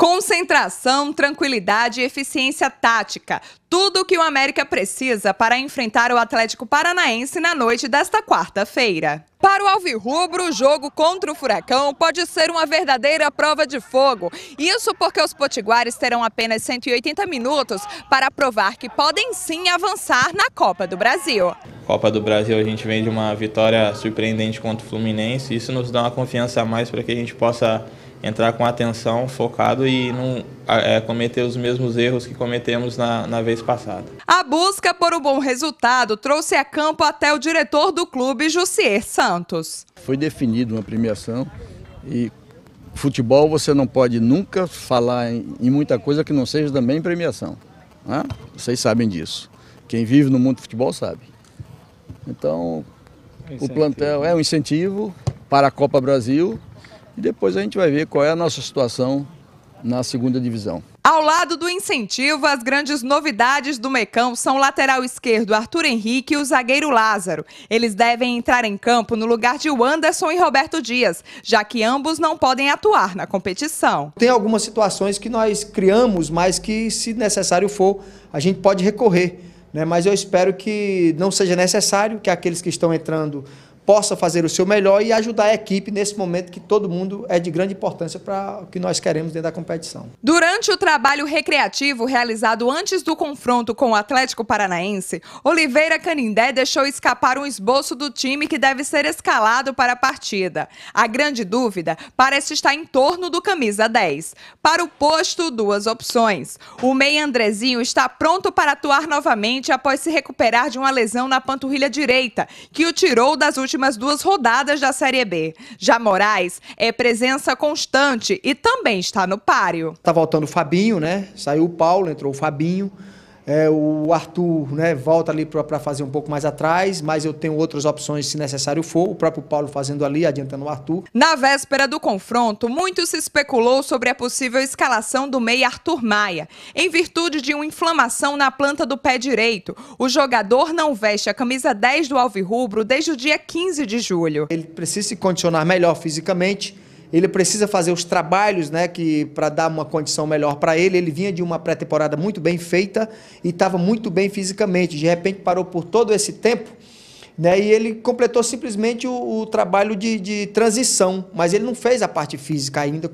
Concentração, tranquilidade e eficiência tática. Tudo o que o América precisa para enfrentar o Atlético Paranaense na noite desta quarta-feira. Para o Alvirrubro, o jogo contra o Furacão pode ser uma verdadeira prova de fogo. Isso porque os potiguares terão apenas 180 minutos para provar que podem sim avançar na Copa do Brasil. Copa do Brasil a gente vem de uma vitória surpreendente contra o Fluminense. Isso nos dá uma confiança a mais para que a gente possa entrar com atenção, focado e não é, cometer os mesmos erros que cometemos na, na vez passada. A busca por um bom resultado trouxe a campo até o diretor do clube, Jussier Santos. Foi definida uma premiação e futebol você não pode nunca falar em, em muita coisa que não seja também premiação. Né? Vocês sabem disso. Quem vive no mundo do futebol sabe. Então, é o plantel é um incentivo para a Copa Brasil e depois a gente vai ver qual é a nossa situação na segunda divisão. Ao lado do incentivo, as grandes novidades do Mecão são o lateral esquerdo Arthur Henrique e o zagueiro Lázaro. Eles devem entrar em campo no lugar de Wanderson e Roberto Dias, já que ambos não podem atuar na competição. Tem algumas situações que nós criamos, mas que, se necessário for, a gente pode recorrer. Né? Mas eu espero que não seja necessário que aqueles que estão entrando possa fazer o seu melhor e ajudar a equipe nesse momento que todo mundo é de grande importância para o que nós queremos dentro da competição. Durante o trabalho recreativo realizado antes do confronto com o Atlético Paranaense, Oliveira Canindé deixou escapar um esboço do time que deve ser escalado para a partida. A grande dúvida parece estar em torno do camisa 10. Para o posto, duas opções. O meia Andrezinho está pronto para atuar novamente após se recuperar de uma lesão na panturrilha direita, que o tirou das últimas últimas duas rodadas da Série B. Já Moraes é presença constante e também está no páreo. Tá voltando o Fabinho, né? Saiu o Paulo, entrou o Fabinho. É, o Arthur né, volta ali para fazer um pouco mais atrás, mas eu tenho outras opções se necessário for. O próprio Paulo fazendo ali, adiantando o Arthur. Na véspera do confronto, muito se especulou sobre a possível escalação do meia Arthur Maia. Em virtude de uma inflamação na planta do pé direito, o jogador não veste a camisa 10 do Alvirrubro desde o dia 15 de julho. Ele precisa se condicionar melhor fisicamente ele precisa fazer os trabalhos, né, que para dar uma condição melhor para ele. Ele vinha de uma pré-temporada muito bem feita e estava muito bem fisicamente. De repente parou por todo esse tempo, né, e ele completou simplesmente o, o trabalho de, de transição, mas ele não fez a parte física ainda.